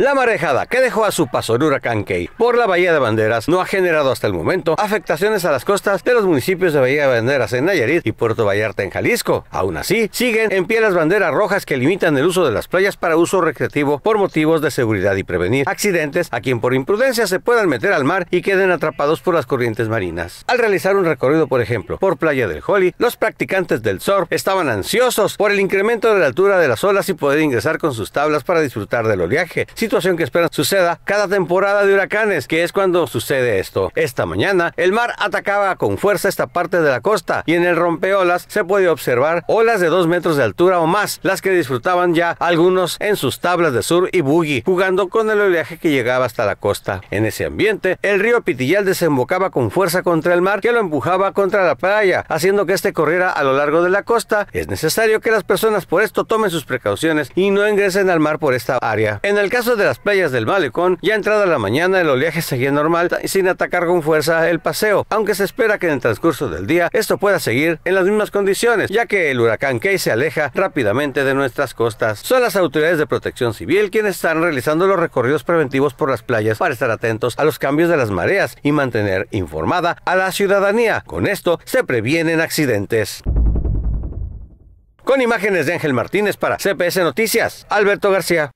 La marejada que dejó a su paso el huracán Key por la Bahía de Banderas no ha generado hasta el momento afectaciones a las costas de los municipios de Bahía de Banderas en Nayarit y Puerto Vallarta en Jalisco. Aún así, siguen en pie las banderas rojas que limitan el uso de las playas para uso recreativo por motivos de seguridad y prevenir accidentes a quien por imprudencia se puedan meter al mar y queden atrapados por las corrientes marinas. Al realizar un recorrido, por ejemplo, por Playa del Holly, los practicantes del surf estaban ansiosos por el incremento de la altura de las olas y poder ingresar con sus tablas para disfrutar del oleaje situación que esperan suceda cada temporada de huracanes, que es cuando sucede esto. Esta mañana, el mar atacaba con fuerza esta parte de la costa y en el rompeolas se puede observar olas de 2 metros de altura o más, las que disfrutaban ya algunos en sus tablas de sur y buggy, jugando con el oleaje que llegaba hasta la costa. En ese ambiente, el río Pitillal desembocaba con fuerza contra el mar que lo empujaba contra la playa, haciendo que este corriera a lo largo de la costa. Es necesario que las personas por esto tomen sus precauciones y no ingresen al mar por esta área. En el caso de de las playas del malecón, ya entrada la mañana el oleaje seguía normal sin atacar con fuerza el paseo, aunque se espera que en el transcurso del día esto pueda seguir en las mismas condiciones, ya que el huracán Key se aleja rápidamente de nuestras costas. Son las autoridades de protección civil quienes están realizando los recorridos preventivos por las playas para estar atentos a los cambios de las mareas y mantener informada a la ciudadanía. Con esto se previenen accidentes. Con imágenes de Ángel Martínez para CPS Noticias, Alberto García.